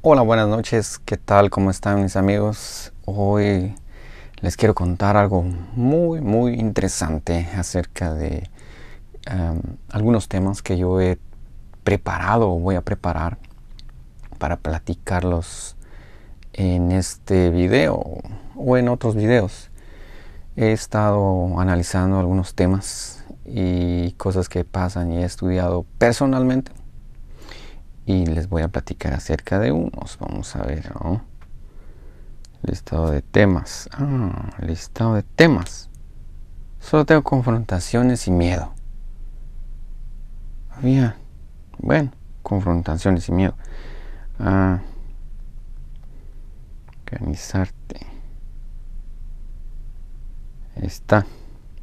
Hola, buenas noches, ¿qué tal? ¿Cómo están mis amigos? Hoy les quiero contar algo muy, muy interesante acerca de em, algunos temas que yo he preparado o voy a preparar para platicarlos en este video o en otros videos. He estado analizando algunos temas y cosas que pasan y he estudiado personalmente y les voy a platicar acerca de unos. Vamos a ver, Listado de temas. Ah, listado de temas. Solo tengo confrontaciones y miedo. Había, bueno, confrontaciones y miedo. Ah, organizarte. Está.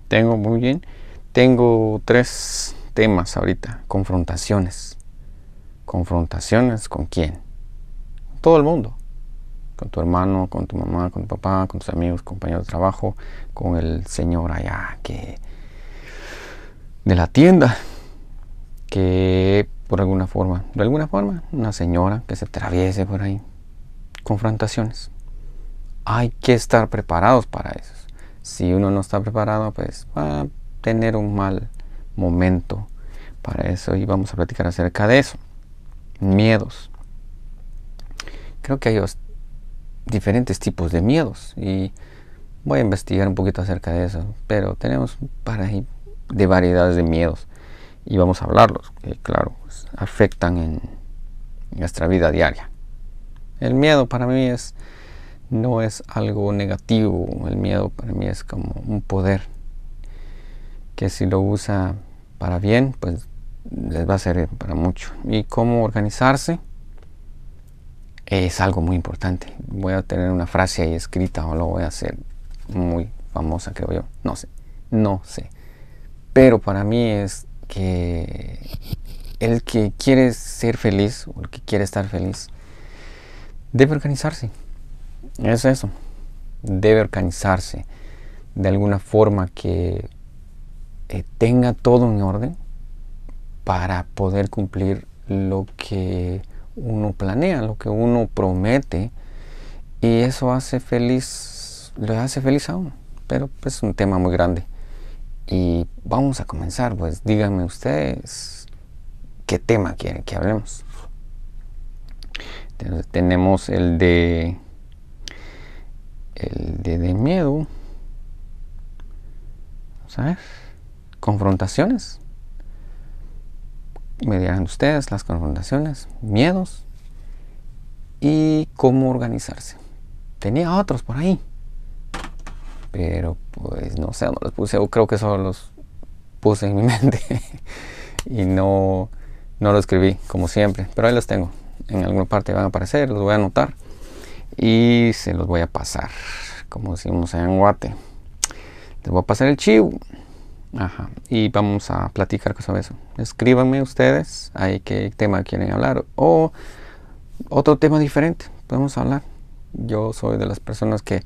Tengo muy bien. Tengo tres temas ahorita. Confrontaciones confrontaciones con quién? Todo el mundo. Con tu hermano, con tu mamá, con tu papá, con tus amigos, compañeros de trabajo, con el señor allá que de la tienda, que por alguna forma, de alguna forma, una señora que se atraviese por ahí. Confrontaciones. Hay que estar preparados para eso. Si uno no está preparado, pues va a tener un mal momento para eso y vamos a platicar acerca de eso miedos. Creo que hay diferentes tipos de miedos y voy a investigar un poquito acerca de eso, pero tenemos para de variedades de miedos y vamos a hablarlos, que claro, pues, afectan en nuestra vida diaria. El miedo para mí es no es algo negativo, el miedo para mí es como un poder que si lo usa para bien, pues les va a servir para mucho. ¿Y cómo organizarse? Es algo muy importante. Voy a tener una frase ahí escrita o lo voy a hacer muy famosa, creo yo. No sé, no sé. Pero para mí es que el que quiere ser feliz o el que quiere estar feliz debe organizarse. Es eso. Debe organizarse de alguna forma que eh, tenga todo en orden para poder cumplir lo que uno planea, lo que uno promete y eso hace feliz, lo hace feliz a uno, pero pues es un tema muy grande. Y vamos a comenzar, pues díganme ustedes qué tema quieren que hablemos. tenemos el de el de, de miedo. ¿Sabes? Confrontaciones me dirán ustedes las confrontaciones, miedos y cómo organizarse. Tenía otros por ahí, pero pues no sé, no los puse, creo que solo los puse en mi mente y no, no lo escribí como siempre, pero ahí los tengo, en alguna parte van a aparecer, los voy a anotar y se los voy a pasar, como decimos en Guate. Les voy a pasar el chivo. Ajá. Y vamos a platicar sobre eso. Escríbanme ustedes ahí qué tema quieren hablar o otro tema diferente. Podemos hablar. Yo soy de las personas que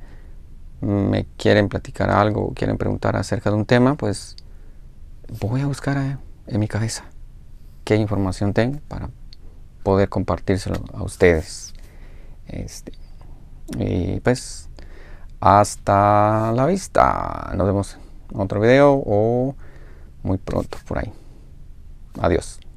me quieren platicar algo o quieren preguntar acerca de un tema, pues voy a buscar eh, en mi cabeza qué información tengo para poder compartírselo a ustedes. Este, y pues hasta la vista. Nos vemos otro video o muy pronto por ahí. Adiós.